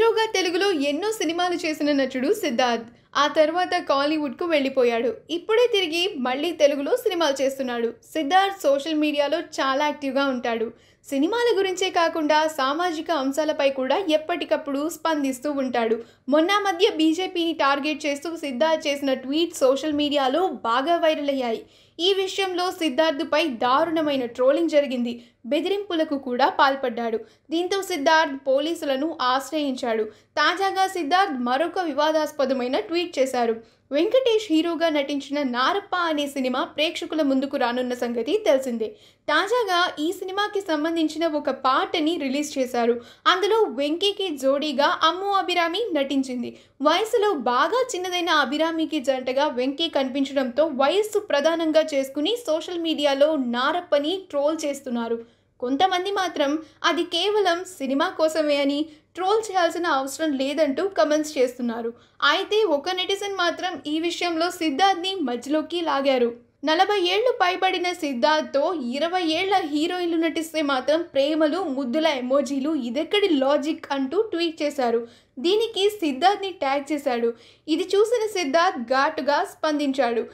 హీరోగా తెలుగులో ఎన్నో సినిమాలు చేసిన నటుడు సిద్ధార్థ్ ఆ తర్వాత కాలీవుడ్కు వెళ్ళిపోయాడు ఇప్పుడే తిరిగి మళ్ళీ తెలుగులో సినిమాలు చేస్తున్నాడు సిద్ధార్థ్ సోషల్ మీడియాలో చాలా యాక్టివ్గా ఉంటాడు సినిమాల గురించే కాకుండా సామాజిక అంశాలపై కూడా ఎప్పటికప్పుడు స్పందిస్తూ ఉంటాడు మొన్న మధ్య బీజేపీని టార్గెట్ చేస్తూ సిద్ధార్థ్ చేసిన ట్వీట్ సోషల్ మీడియాలో బాగా వైరల్ అయ్యాయి ఈ విషయంలో సిద్ధార్థ్పై దారుణమైన ట్రోలింగ్ జరిగింది బెదిరింపులకు కూడా పాల్పడ్డాడు దీంతో సిద్ధార్థ్ పోలీసులను ఆశ్రయించాడు తాజాగా సిద్ధార్థ్ మరొక వివాదాస్పదమైన ట్వీట్ చేశారు వెంకటేష్ హీరోగా నటించిన నారప్ప అనే సినిమా ప్రేక్షకుల ముందుకు రానున్న సంగతి తెలిసిందే తాజాగా ఈ సినిమాకి సంబంధించిన ఒక పాటని రిలీజ్ చేశారు అందులో వెంకీకి జోడీగా అమ్ము అభిరామి నటించింది వయసులో బాగా చిన్నదైన అభిరామికి జంటగా వెంకీ కనిపించడంతో వయస్సు ప్రధానంగా చేసుకుని సోషల్ మీడియాలో నారప్పని ట్రోల్ చేస్తున్నారు కొంతమంది మాత్రం అది కేవలం సినిమా కోసమే అని ట్రోల్ చేయాల్సిన అవసరం లేదంటూ కమెంట్స్ చేస్తున్నారు అయితే ఒక నెటిజన్ మాత్రం ఈ విషయంలో సిద్ధార్థ్ని మధ్యలోకి లాగారు నలభై ఏళ్లు పైబడిన సిద్ధార్థ్తో ఇరవై ఏళ్ల హీరోయిన్లు నటిస్తే మాత్రం ప్రేమలు ముద్దుల ఎమోజీలు ఇదెక్కడి లాజిక్ అంటూ ట్వీట్ చేశారు దీనికి సిద్ధార్థ్ని ట్యాగ్ చేశాడు ఇది చూసిన సిద్ధార్థ్ ఘాటుగా స్పందించాడు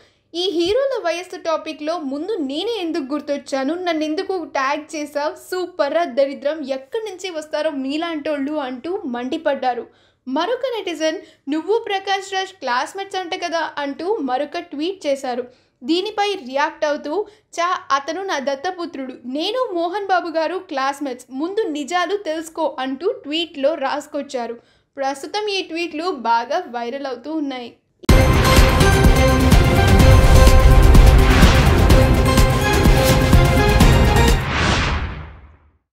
ఈ హీరోల వయస్సు టాపిక్లో ముందు నేనే ఎందుకు గుర్తొచ్చాను నన్ను ఎందుకు ట్యాగ్ చేసావు సూపర్రా దరిద్రం ఎక్కడి నుంచి వస్తారో మీలాంటోళ్ళు అంటూ మండిపడ్డారు మరొక నెటిజన్ నువ్వు ప్రకాష్ రాజ్ క్లాస్మేట్స్ అంట కదా అంటూ మరొక ట్వీట్ చేశారు దీనిపై రియాక్ట్ అవుతూ చా అతను నా దత్తపుత్రుడు నేను మోహన్ బాబు గారు క్లాస్మేట్స్ ముందు నిజాలు తెలుసుకో అంటూ ట్వీట్లో రాసుకొచ్చారు ప్రస్తుతం ఈ ట్వీట్లు బాగా వైరల్ అవుతూ ఉన్నాయి